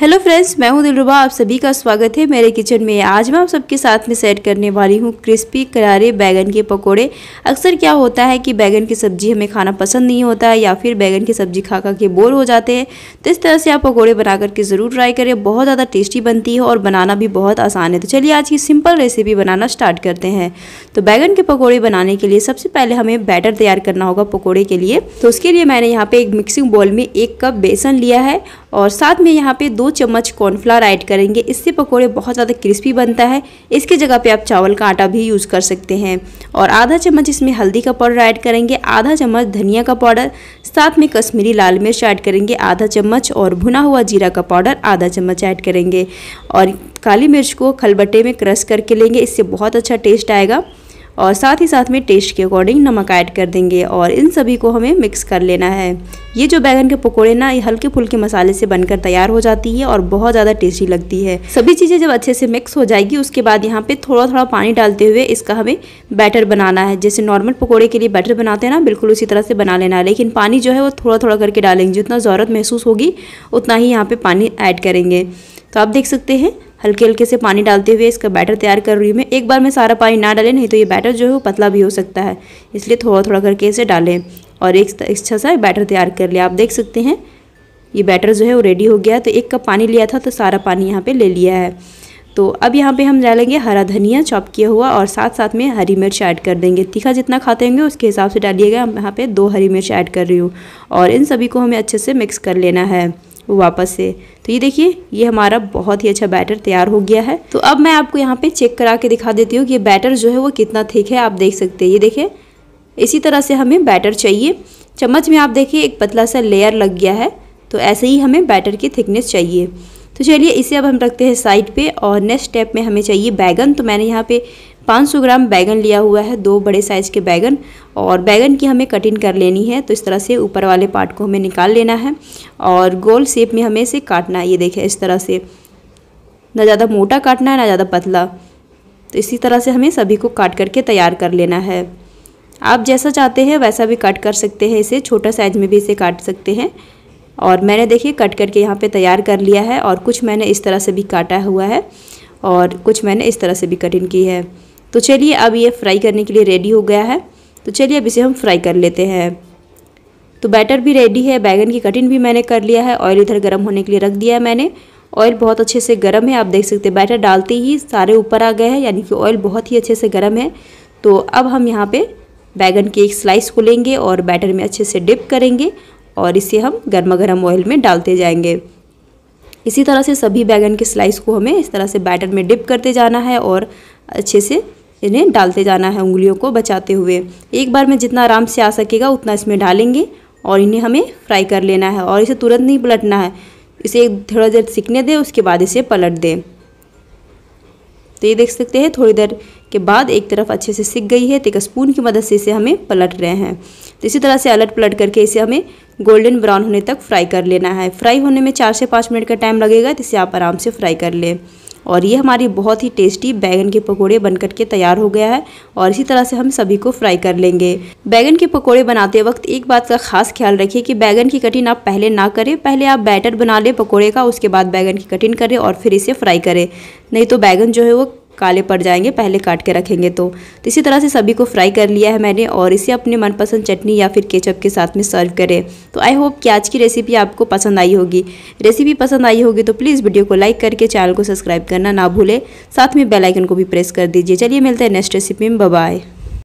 hello friends मैं हूं दिलरुबा आप सभी का स्वागत है मेरे किचन में आज मैं आप सबके साथ में सेट करने वाली हूं क्रिस्पी करारे बैगन के पकोड़े अक्सर क्या होता है कि बैगन की सब्जी हमें खाना पसंद नहीं होता है या फिर बैगन की सब्जी खा खा के बोर हो जाते हैं तो इस तरह से आप पकौड़े बना करके ज़रूर ट्राई करें बहुत ज़्यादा टेस्टी बनती है और बनाना भी बहुत आसान है तो चलिए आज की सिंपल रेसिपी बनाना स्टार्ट करते हैं तो बैगन के पकौड़े बनाने के लिए सबसे पहले हमें बैटर तैयार करना होगा पकौड़े के लिए तो उसके लिए मैंने यहाँ पर एक मिक्सिंग बॉल में एक कप बेसन लिया है और साथ में यहाँ पर दो दो चम्मच कॉर्नफ्लावर ऐड करेंगे इससे पकोड़े बहुत ज़्यादा क्रिस्पी बनता है इसके जगह पे आप चावल का आटा भी यूज़ कर सकते हैं और आधा चम्मच इसमें हल्दी का पाउडर ऐड करेंगे आधा चम्मच धनिया का पाउडर साथ में कश्मीरी लाल मिर्च ऐड करेंगे आधा चम्मच और भुना हुआ जीरा का पाउडर आधा चम्मच ऐड करेंगे और काली मिर्च को खलबट्टे में क्रश करके लेंगे इससे बहुत अच्छा टेस्ट आएगा और साथ ही साथ में टेस्ट के अकॉर्डिंग नमक ऐड कर देंगे और इन सभी को हमें मिक्स कर लेना है ये जो बैगन के पकोड़े ना ये हल्के फुल्के मसाले से बनकर तैयार हो जाती है और बहुत ज़्यादा टेस्टी लगती है सभी चीज़ें जब अच्छे से मिक्स हो जाएगी उसके बाद यहाँ पे थोड़ा थोड़ा पानी डालते हुए इसका हमें बैटर बनाना है जैसे नॉर्मल पकोड़े के लिए बैटर बनाते हैं ना बिल्कुल उसी तरह से बना लेना है लेकिन पानी जो है वो थोड़ा थोड़ा करके डालेंगे जितना ज़रूरत महसूस होगी उतना ही यहाँ पर पानी ऐड करेंगे तो आप देख सकते हैं हल्के हल्के से पानी डालते हुए इसका बैटर तैयार कर रही हूँ मैं एक बार में सारा पानी ना डालें नहीं तो ये बैटर जो है वो पतला भी हो सकता है इसलिए थोड़ा थोड़ा करके इसे डालें और एक अच्छा सा बैटर तैयार कर लिया आप देख सकते हैं ये बैटर जो है वो रेडी हो गया तो एक कप पानी लिया था तो सारा पानी यहाँ पर ले लिया है तो अब यहाँ पे हम डालेंगे हरा धनिया चॉप किया हुआ और साथ साथ में हरी मिर्च ऐड कर देंगे तीखा जितना खाते होंगे उसके हिसाब से डालिएगा हम यहाँ पे दो हरी मिर्च ऐड कर रही हूँ और इन सभी को हमें अच्छे से मिक्स कर लेना है वापस से तो ये देखिए ये हमारा बहुत ही अच्छा बैटर तैयार हो गया है तो अब मैं आपको यहाँ पे चेक करा के दिखा देती हूँ कि बैटर जो है वो कितना थिक है आप देख सकते हैं ये देखिए इसी तरह से हमें बैटर चाहिए चम्मच में आप देखिए एक पतला सा लेयर लग गया है तो ऐसे ही हमें बैटर की थिकनेस चाहिए तो चलिए इसे अब हम रखते हैं साइड पे और नेक्स्ट स्टेप में हमें चाहिए बैगन तो मैंने यहाँ पे 500 ग्राम बैगन लिया हुआ है दो बड़े साइज़ के बैगन और बैगन की हमें कटिंग कर लेनी है तो इस तरह से ऊपर वाले पार्ट को हमें निकाल लेना है और गोल शेप में हमें इसे काटना है ये देखें इस तरह से ना ज़्यादा मोटा काटना है ना ज़्यादा पतला तो इसी तरह से हमें सभी को काट करके तैयार कर लेना है आप जैसा चाहते हैं वैसा भी कट कर सकते हैं इसे छोटा साइज में भी इसे काट सकते हैं और मैंने देखिए कट करके यहाँ पे तैयार कर लिया है और कुछ मैंने इस तरह से भी काटा हुआ है और कुछ मैंने इस तरह से भी कटिंग की है तो चलिए अब ये फ्राई करने के लिए रेडी हो गया है तो चलिए अब इसे हम फ्राई कर लेते हैं तो बैटर भी रेडी है बैगन की कटिंग भी मैंने कर लिया है ऑयल इधर गर्म होने के लिए रख दिया है मैंने ऑयल बहुत अच्छे से गर्म है आप देख सकते हैं बैटर डालते ही सारे ऊपर आ गए हैं यानी कि ऑयल बहुत ही अच्छे से गर्म है तो अब हम यहाँ पे बैगन के एक स्लाइस को लेंगे और बैटर में अच्छे से डिप करेंगे और इसे हम गर्मा गर्म ऑयल में डालते जाएंगे इसी तरह से सभी बैगन के स्लाइस को हमें इस तरह से बैटर में डिप करते जाना है और अच्छे से इन्हें डालते जाना है उंगलियों को बचाते हुए एक बार में जितना आराम से आ सकेगा उतना इसमें डालेंगे और इन्हें हमें फ्राई कर लेना है और इसे तुरंत नहीं पलटना है इसे थोड़ा देर सीखने दें उसके बाद इसे पलट दें तो ये देख सकते हैं थोड़ी देर के बाद एक तरफ अच्छे से सीख गई है तो एक स्पून की मदद से इसे हमें पलट रहे हैं तो इसी तरह से अलट पलट करके इसे हमें गोल्डन ब्राउन होने तक फ्राई कर लेना है फ्राई होने में चार से पाँच मिनट का टाइम लगेगा तो इसे आप आराम से फ्राई कर लें और ये हमारी बहुत ही टेस्टी बैगन के पकौड़े बनकर के तैयार हो गया है और इसी तरह से हम सभी को फ्राई कर लेंगे बैगन के पकौड़े बनाते वक्त एक बात का खास ख्याल रखिए कि बैगन की कटिंग आप पहले ना करें पहले आप बैटर बना लें पकौड़े का उसके बाद बैगन की कटिंग करें और फिर इसे फ्राई करें नहीं तो बैगन जो है वो काले पड़ जाएंगे पहले काट के रखेंगे तो।, तो इसी तरह से सभी को फ्राई कर लिया है मैंने और इसे अपने मनपसंद चटनी या फिर केचप के साथ में सर्व करें तो आई होप कि आज की रेसिपी आपको पसंद आई होगी रेसिपी पसंद आई होगी तो प्लीज़ वीडियो को लाइक करके चैनल को सब्सक्राइब करना ना भूलें साथ में बेलाइकन को भी प्रेस कर दीजिए चलिए मिलते हैं नेक्स्ट रेसिपी में बाय